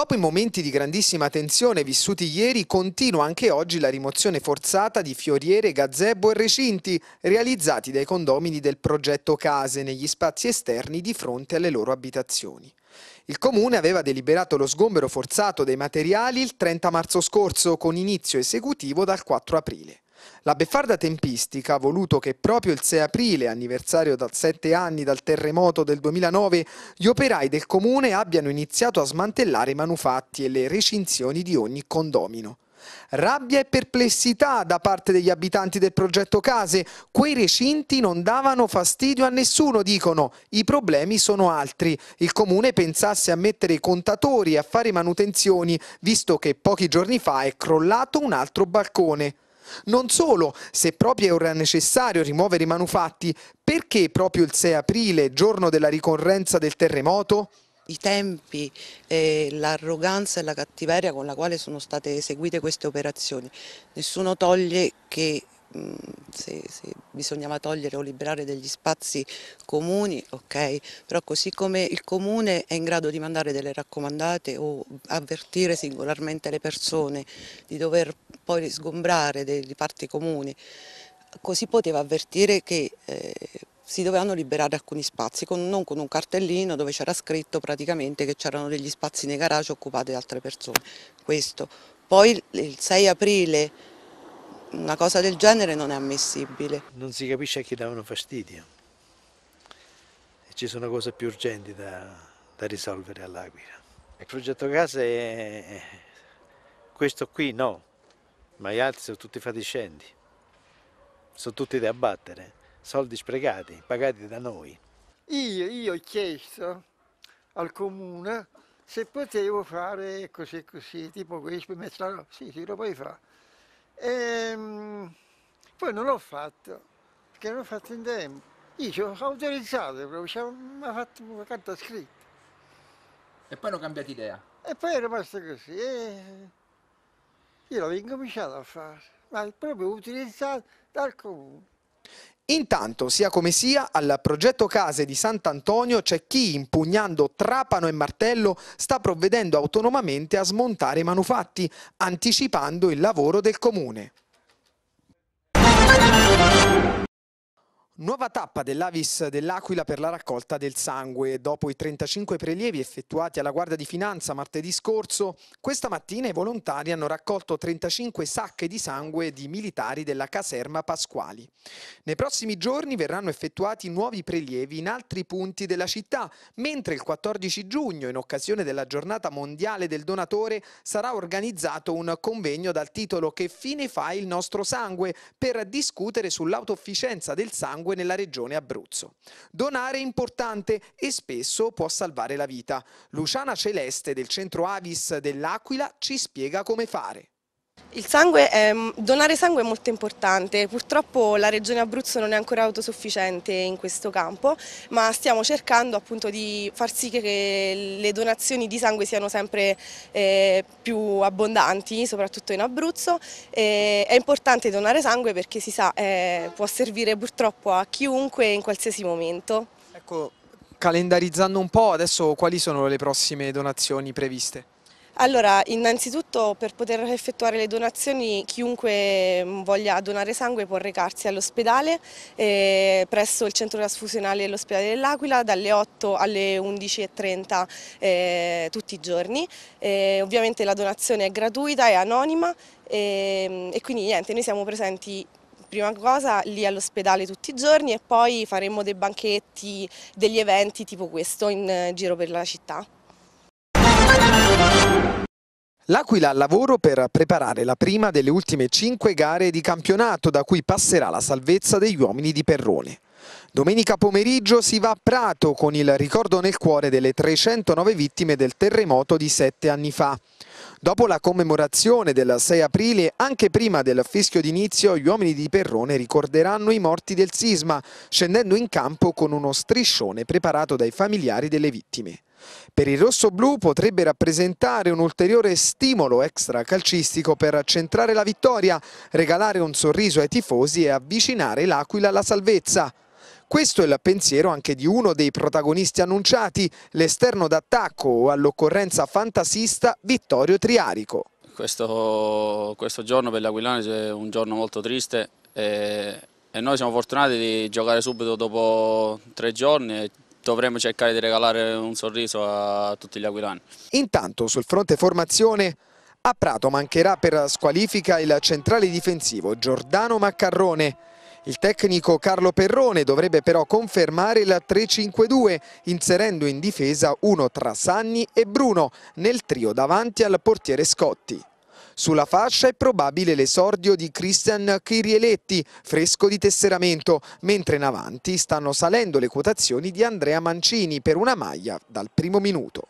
Dopo i momenti di grandissima tensione vissuti ieri, continua anche oggi la rimozione forzata di fioriere, gazebo e recinti realizzati dai condomini del progetto Case negli spazi esterni di fronte alle loro abitazioni. Il Comune aveva deliberato lo sgombero forzato dei materiali il 30 marzo scorso con inizio esecutivo dal 4 aprile. La beffarda tempistica ha voluto che proprio il 6 aprile, anniversario da sette anni dal terremoto del 2009, gli operai del comune abbiano iniziato a smantellare i manufatti e le recinzioni di ogni condomino. Rabbia e perplessità da parte degli abitanti del progetto Case. Quei recinti non davano fastidio a nessuno, dicono. I problemi sono altri. Il comune pensasse a mettere i contatori e a fare manutenzioni, visto che pochi giorni fa è crollato un altro balcone. Non solo, se proprio era necessario rimuovere i manufatti, perché proprio il 6 aprile, giorno della ricorrenza del terremoto? i tempi, eh, l'arroganza e la cattiveria con la quale sono state eseguite queste operazioni. Nessuno toglie che mh, se, se, bisognava togliere o liberare degli spazi comuni, ok, però così come il comune è in grado di mandare delle raccomandate o avvertire singolarmente le persone di dover poi sgombrare dei parti comuni, così poteva avvertire che eh, si dovevano liberare alcuni spazi, con, non con un cartellino dove c'era scritto praticamente che c'erano degli spazi nei garage occupati da altre persone. Questo. Poi il 6 aprile una cosa del genere non è ammissibile. Non si capisce a chi davano fastidio. E ci sono cose più urgenti da, da risolvere all'Aquila. Il progetto Casa è questo qui, no, ma gli altri sono tutti fatiscenti, sono tutti da abbattere, soldi sprecati, pagati da noi. Io, io ho chiesto al comune se potevo fare così e così, tipo questo, metterlo, sì, sì, lo puoi fare. E, ehm, poi non l'ho fatto, perché non l'ho fatto in tempo. Io ci ho autorizzato, però mi ha fatto una carta scritta. E poi hanno cambiato idea? E poi è rimasto così. E io l'avevo incominciato a fare, ma è proprio utilizzato dal comune. Intanto, sia come sia, al progetto Case di Sant'Antonio c'è chi, impugnando trapano e martello, sta provvedendo autonomamente a smontare i manufatti, anticipando il lavoro del comune. Nuova tappa dell'Avis dell'Aquila per la raccolta del sangue. Dopo i 35 prelievi effettuati alla Guardia di Finanza martedì scorso, questa mattina i volontari hanno raccolto 35 sacche di sangue di militari della caserma Pasquali. Nei prossimi giorni verranno effettuati nuovi prelievi in altri punti della città, mentre il 14 giugno, in occasione della giornata mondiale del donatore, sarà organizzato un convegno dal titolo Che fine fa il nostro sangue? per discutere sull'autofficienza del sangue sangue nella regione Abruzzo. Donare è importante e spesso può salvare la vita. Luciana Celeste del centro Avis dell'Aquila ci spiega come fare. Sangue è, donare sangue è molto importante, purtroppo la regione Abruzzo non è ancora autosufficiente in questo campo, ma stiamo cercando appunto di far sì che le donazioni di sangue siano sempre eh, più abbondanti, soprattutto in Abruzzo. E è importante donare sangue perché si sa, eh, può servire purtroppo a chiunque in qualsiasi momento. Ecco, calendarizzando un po', adesso quali sono le prossime donazioni previste? Allora, innanzitutto per poter effettuare le donazioni chiunque mm, voglia donare sangue può recarsi all'ospedale eh, presso il centro trasfusionale dell'ospedale dell'Aquila dalle 8 alle 11.30 eh, tutti i giorni. Eh, ovviamente la donazione è gratuita, è anonima ehm, e quindi niente, noi siamo presenti prima cosa lì all'ospedale tutti i giorni e poi faremo dei banchetti, degli eventi tipo questo in eh, giro per la città. L'Aquila al lavoro per preparare la prima delle ultime cinque gare di campionato da cui passerà la salvezza degli uomini di Perrone. Domenica pomeriggio si va a Prato con il ricordo nel cuore delle 309 vittime del terremoto di sette anni fa. Dopo la commemorazione del 6 aprile, anche prima del fischio d'inizio, gli uomini di Perrone ricorderanno i morti del sisma, scendendo in campo con uno striscione preparato dai familiari delle vittime. Per il rosso-blu potrebbe rappresentare un ulteriore stimolo extra calcistico per centrare la vittoria, regalare un sorriso ai tifosi e avvicinare l'Aquila alla salvezza. Questo è il pensiero anche di uno dei protagonisti annunciati, l'esterno d'attacco o all'occorrenza fantasista Vittorio Triarico. Questo, questo giorno per gli Aquilani è un giorno molto triste e, e noi siamo fortunati di giocare subito dopo tre giorni e dovremmo cercare di regalare un sorriso a tutti gli aquilani. Intanto sul fronte formazione a Prato mancherà per squalifica il centrale difensivo Giordano Maccarrone il tecnico Carlo Perrone dovrebbe però confermare la 3-5-2 inserendo in difesa uno tra Sanni e Bruno nel trio davanti al portiere Scotti. Sulla fascia è probabile l'esordio di Christian Chirieletti, fresco di tesseramento, mentre in avanti stanno salendo le quotazioni di Andrea Mancini per una maglia dal primo minuto.